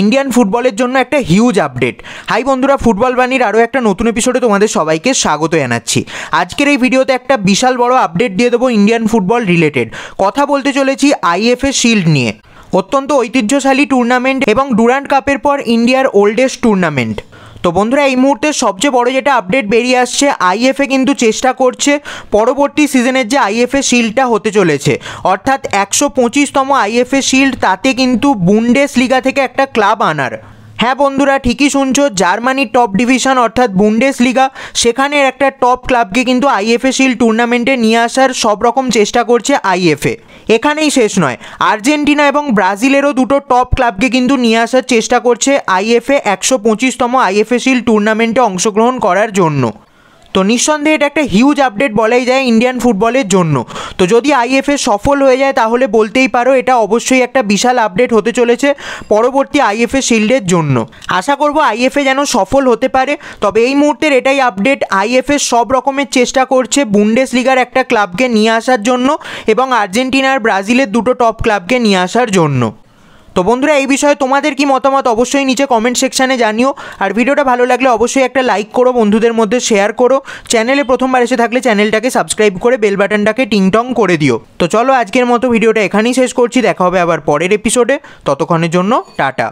Indian ফুটবলের জন্য একটা হিউজ আপডেট হাই বন্ধুরা ফুটবল বাণীর আরও একটা নতুন এপিসোডে তোমাদের সবাইকে স্বাগত জানাচ্ছি আজকের এই ভিডিওতে একটা বিশাল বড় আপডেট দিয়ে দেবো ইন্ডিয়ান ফুটবল রিলেটেড কথা বলতে চলেছি আইএফএ শিল্ড নিয়ে অত্যন্ত ঐতিহ্যশালী টুর্নামেন্ট এবং ডুরান্ড কাপের পর ইন্ডিয়ার ওল্ডেস্ট টুর্নামেন্ট তো বন্ধুরা এই মুহূর্তে সবচেয়ে বড় যেটা আপডেট বেরিয়ে আসছে আইএফএ কিন্তু চেষ্টা করছে পরবর্তী সিজনের যে আইএফএ শিল্ডটা হতে চলেছে অর্থাৎ একশো পঁচিশতম আইএফএ শিল্ড তাতে কিন্তু বুন্ডেস লিগা থেকে একটা ক্লাব আনার হ্যাঁ বন্ধুরা ঠিকই শুনছো জার্মানির টপ ডিভিশন অর্থাৎ বুন্ডেস লিগা সেখানের একটা টপ ক্লাবকে কিন্তু আইএফএ শিল্ড টুর্নামেন্টে নিয়ে আসার সব রকম চেষ্টা করছে আইএফএ এখানেই শেষ নয় আর্জেন্টিনা এবং ব্রাজিলেরও দুটো টপ ক্লাবকে কিন্তু নিয়ে আসার চেষ্টা করছে আইএফএ একশো পঁচিশতম আইএফএ শিল্ড টুর্নামেন্টে অংশগ্রহণ করার জন্য তো নিঃসন্দেহে এটা একটা হিউজ আপডেট বলাই যায় ইন্ডিয়ান ফুটবলের জন্য তো যদি আইএফএ সফল হয়ে যায় তাহলে বলতেই পারো এটা অবশ্যই একটা বিশাল আপডেট হতে চলেছে পরবর্তী আইএফএ শিল্ডের জন্য আশা করব আইএফএ যেন সফল হতে পারে তবে এই মুহূর্তের এটাই আপডেট আইএফএ সব রকমের চেষ্টা করছে বুন্ডেস লিগার একটা ক্লাবকে নিয়ে আসার জন্য এবং আর্জেন্টিনার ব্রাজিলের দুটো টপ ক্লাবকে নিয়ে আসার জন্য তো বন্ধুরা এই বিষয়ে তোমাদের কি মতামত অবশ্যই নিচে কমেন্ট সেকশানে জানিও আর ভিডিওটা ভালো লাগলে অবশ্যই একটা লাইক করো বন্ধুদের মধ্যে শেয়ার করো চ্যানেলে প্রথমবার এসে থাকলে চ্যানেলটাকে সাবস্ক্রাইব করে বেল বাটনটাকে টিংটং করে দিও তো চলো আজকের মতো ভিডিওটা এখানেই শেষ করছি দেখা হবে আবার পরের এপিসোডে ততক্ষণের জন্য টাটা